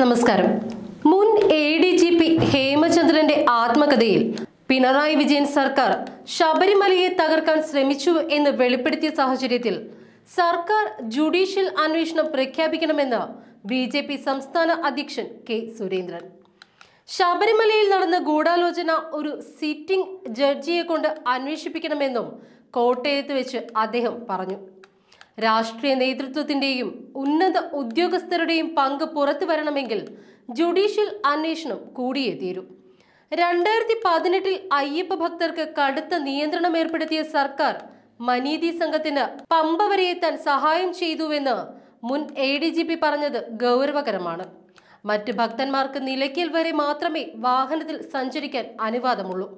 നമസ്കാരം മുൻ A D G P ഹേമചന്ദ്രന്റെ ആത്മകഥയിൽ പിണറായി വിജയൻ സർക്കാർ ശബരിമലയെ തകർക്കാൻ ശ്രമിച്ചു എന്ന് വെളിപ്പെടുത്തിയ സാഹചര്യത്തിൽ സർക്കാർ ജുഡീഷ്യൽ അന്വേഷണം പ്രഖ്യാപിക്കണമെന്ന് ബി ജെ പി സംസ്ഥാന അധ്യക്ഷൻ കെ സുരേന്ദ്രൻ ശബരിമലയിൽ നടന്ന ഗൂഢാലോചന ഒരു സിറ്റിംഗ് ജഡ്ജിയെ കൊണ്ട് അന്വേഷിപ്പിക്കണമെന്നും കോട്ടയത്ത് വെച്ച് അദ്ദേഹം പറഞ്ഞു രാഷ്ട്രീയ നേതൃത്വത്തിന്റെയും ഉന്നത ഉദ്യോഗസ്ഥരുടെയും പങ്ക് പുറത്തു വരണമെങ്കിൽ ജുഡീഷ്യൽ അന്വേഷണം കൂടിയേ തീരൂ രണ്ടായിരത്തി പതിനെട്ടിൽ അയ്യപ്പ ഭക്തർക്ക് കടുത്ത നിയന്ത്രണം ഏർപ്പെടുത്തിയ സർക്കാർ മനീതി സംഘത്തിന് പമ്പ വരെ എത്താൻ സഹായം ചെയ്തുവെന്ന് മുൻ എ ഡി ജി പി പറഞ്ഞത് ഗൗരവകരമാണ് മറ്റ് ഭക്തന്മാർക്ക് നിലയ്ക്കൽ വരെ മാത്രമേ വാഹനത്തിൽ സഞ്ചരിക്കാൻ അനുവാദമുള്ളൂ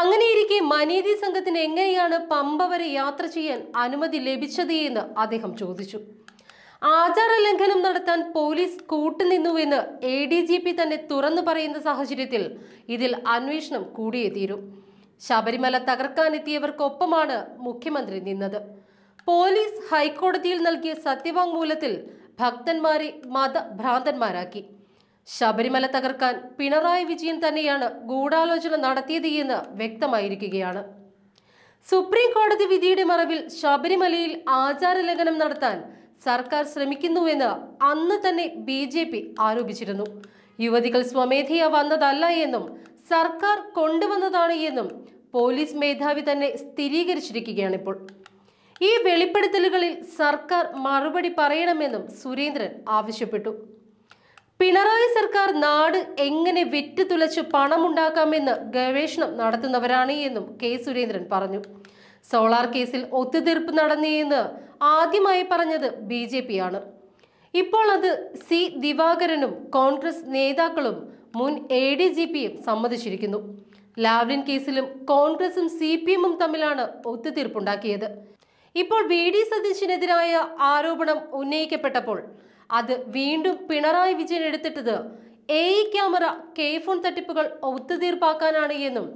അങ്ങനെയിരിക്കെ മനീതി സംഘത്തിന് എങ്ങനെയാണ് പമ്പ വരെ യാത്ര ചെയ്യാൻ അനുമതി ലഭിച്ചത് എന്ന് അദ്ദേഹം ചോദിച്ചു ആചാര ലംഘനം നടത്താൻ പോലീസ് കൂട്ടുനിന്നുവെന്ന് എ ഡി ജി പി തന്നെ തുറന്നു പറയുന്ന സാഹചര്യത്തിൽ ഇതിൽ അന്വേഷണം കൂടിയേ തീരും ശബരിമല തകർക്കാനെത്തിയവർക്കൊപ്പമാണ് മുഖ്യമന്ത്രി നിന്നത് പോലീസ് ഹൈക്കോടതിയിൽ നൽകിയ സത്യവാങ്മൂലത്തിൽ ഭക്തന്മാരെ മതഭ്രാന്തന്മാരാക്കി ശബരിമല തകർക്കാൻ പിണറായി വിജയൻ തന്നെയാണ് ഗൂഢാലോചന നടത്തിയത് എന്ന് വ്യക്തമായിരിക്കുകയാണ് സുപ്രീം കോടതി വിധിയുടെ മറവിൽ ശബരിമലയിൽ ആചാരലംഘനം നടത്താൻ സർക്കാർ ശ്രമിക്കുന്നുവെന്ന് അന്ന് തന്നെ ബി ജെ പി ആരോപിച്ചിരുന്നു യുവതികൾ സ്വമേധയാ വന്നതല്ല എന്നും സർക്കാർ കൊണ്ടുവന്നതാണ് എന്നും പോലീസ് മേധാവി തന്നെ സ്ഥിരീകരിച്ചിരിക്കുകയാണിപ്പോൾ ഈ വെളിപ്പെടുത്തലുകളിൽ സർക്കാർ മറുപടി പറയണമെന്നും സുരേന്ദ്രൻ ആവശ്യപ്പെട്ടു പിണറായി സർക്കാർ നാട് എങ്ങനെ വെറ്റ് തുലച്ച് പണമുണ്ടാക്കാമെന്ന് ഗവേഷണം നടത്തുന്നവരാണ് എന്നും കെ സുരേന്ദ്രൻ പറഞ്ഞു സോളാർ കേസിൽ ഒത്തുതീർപ്പ് നടന്നെന്ന് ആദ്യമായി പറഞ്ഞത് ബി ജെ ആണ് ഇപ്പോൾ അത് സി ദിവാകരനും കോൺഗ്രസ് നേതാക്കളും മുൻ എ ഡി ജി പിയും സമ്മതിച്ചിരിക്കുന്നു ലാവ്ലിൻ കേസിലും കോൺഗ്രസും സി പി എമ്മും തമ്മിലാണ് ഒത്തുതീർപ്പുണ്ടാക്കിയത് ഇപ്പോൾ വി ഡി സതീശിനെതിരായ ആരോപണം ഉന്നയിക്കപ്പെട്ടപ്പോൾ അത് വീണ്ടും പിണറായി വിജയൻ എടുത്തിട്ടത് A I camera K FON തട്ടിപ്പുകൾ ഒത്തുതീർപ്പാക്കാനാണ് എന്നും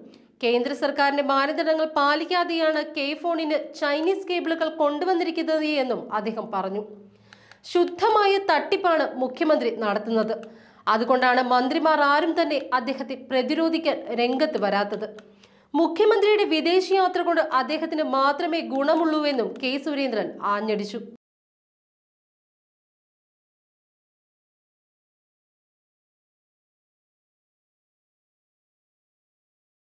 കേന്ദ്ര സർക്കാരിന്റെ മാനദണ്ഡങ്ങൾ പാലിക്കാതെയാണ് കെ ഫോണിന് ചൈനീസ് കേബിളുകൾ കൊണ്ടുവന്നിരിക്കുന്നത് എന്നും അദ്ദേഹം പറഞ്ഞു ശുദ്ധമായ തട്ടിപ്പാണ് മുഖ്യമന്ത്രി നടത്തുന്നത് അതുകൊണ്ടാണ് മന്ത്രിമാർ ആരും തന്നെ അദ്ദേഹത്തെ പ്രതിരോധിക്കാൻ രംഗത്ത് വരാത്തത് മുഖ്യമന്ത്രിയുടെ വിദേശയാത്ര കൊണ്ട് അദ്ദേഹത്തിന് മാത്രമേ ഗുണമുള്ളൂവെന്നും കെ സുരേന്ദ്രൻ ആഞ്ഞടിച്ചു